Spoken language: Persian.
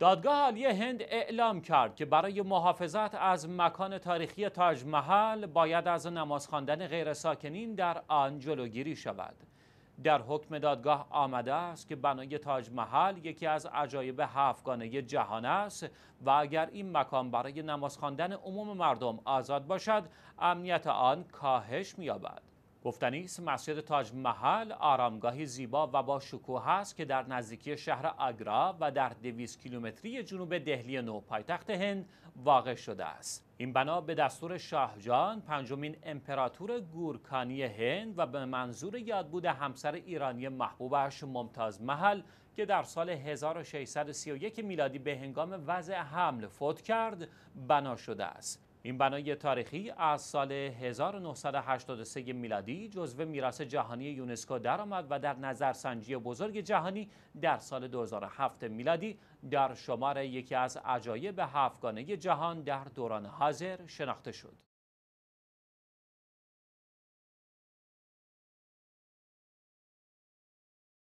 دادگاه عالی هند اعلام کرد که برای محافظت از مکان تاریخی تاج محل باید از نماز خواندن غیر ساکنین در آن جلوگیری شود. در حکم دادگاه آمده است که بنای تاج محل یکی از عجایب هفتگانه جهان است و اگر این مکان برای نماز خواندن عموم مردم آزاد باشد امنیت آن کاهش می‌یابد. گفتنی است مسجد تاج محل آرامگاهی زیبا و با شکوه است که در نزدیکی شهر آگرا و در 200 کیلومتری جنوب دهلی نو پایتخت هند واقع شده است این بنا به دستور شاه جان پنجمین امپراتور گورکانی هند و به منظور یادبود همسر ایرانی محبوبش ممتاز محل که در سال 1631 میلادی به هنگام وضع حمل فوت کرد بنا شده است این بنای تاریخی از سال 1983 میلادی جزو میراث جهانی یونسکو درآمد و در نظرسنجی بزرگ جهانی در سال 2007 میلادی در شمار یکی از عجایب هفتگانه جهان در دوران حاضر شناخته شد.